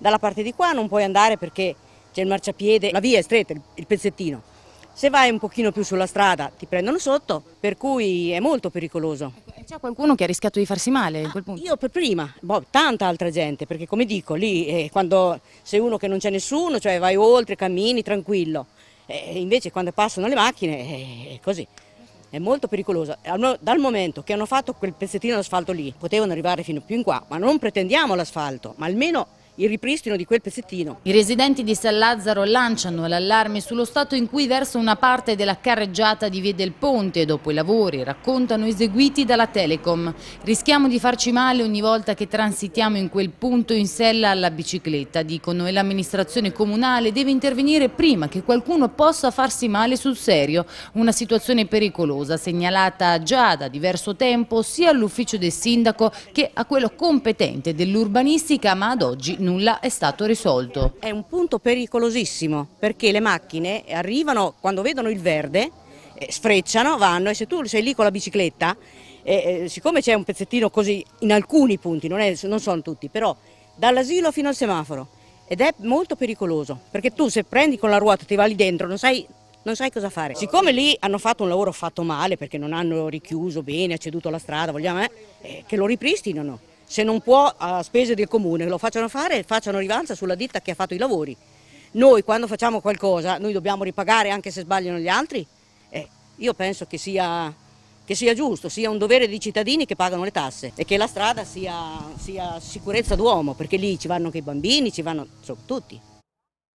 Dalla parte di qua non puoi andare perché c'è il marciapiede, la via è stretta, il pezzettino. Se vai un pochino più sulla strada ti prendono sotto, per cui è molto pericoloso. Ecco, c'è qualcuno che ha rischiato di farsi male quel ah, Io per prima, boh, tanta altra gente, perché come dico, lì eh, quando sei uno che non c'è nessuno, cioè vai oltre, cammini tranquillo. Eh, invece quando passano le macchine eh, è così è molto pericoloso. Dal momento che hanno fatto quel pezzettino d'asfalto lì, potevano arrivare fino più in qua, ma non pretendiamo l'asfalto, ma almeno il ripristino di quel pezzettino. I residenti di San Lazzaro lanciano l'allarme sullo stato in cui versa una parte della carreggiata di Via del Ponte dopo i lavori, raccontano eseguiti dalla Telecom. Rischiamo di farci male ogni volta che transitiamo in quel punto in sella alla bicicletta, dicono, e l'amministrazione comunale deve intervenire prima che qualcuno possa farsi male sul serio. Una situazione pericolosa segnalata già da diverso tempo sia all'ufficio del sindaco che a quello competente dell'urbanistica, ma ad oggi non nulla è stato risolto. È un punto pericolosissimo perché le macchine arrivano quando vedono il verde, eh, sfrecciano, vanno e se tu sei lì con la bicicletta, eh, eh, siccome c'è un pezzettino così in alcuni punti, non, è, non sono tutti, però dall'asilo fino al semaforo ed è molto pericoloso perché tu se prendi con la ruota ti va lì dentro non sai, non sai cosa fare. Siccome lì hanno fatto un lavoro fatto male perché non hanno richiuso bene, ha ceduto la strada, vogliamo eh, eh che lo ripristinano se non può a spese del comune lo facciano fare, facciano rivanza sulla ditta che ha fatto i lavori. Noi quando facciamo qualcosa, noi dobbiamo ripagare anche se sbagliano gli altri? Eh, io penso che sia, che sia giusto, sia un dovere dei cittadini che pagano le tasse e che la strada sia, sia sicurezza d'uomo, perché lì ci vanno anche i bambini, ci vanno insomma, tutti.